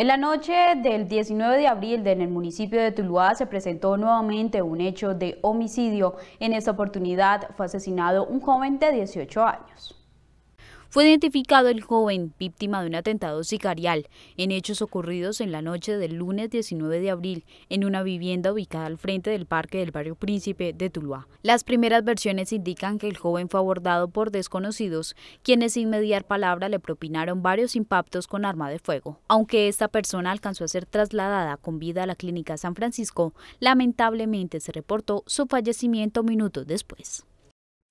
En la noche del 19 de abril en el municipio de Tuluá se presentó nuevamente un hecho de homicidio. En esta oportunidad fue asesinado un joven de 18 años fue identificado el joven víctima de un atentado sicarial en hechos ocurridos en la noche del lunes 19 de abril en una vivienda ubicada al frente del parque del barrio Príncipe de Tuluá. Las primeras versiones indican que el joven fue abordado por desconocidos, quienes sin mediar palabra le propinaron varios impactos con arma de fuego. Aunque esta persona alcanzó a ser trasladada con vida a la clínica San Francisco, lamentablemente se reportó su fallecimiento minutos después.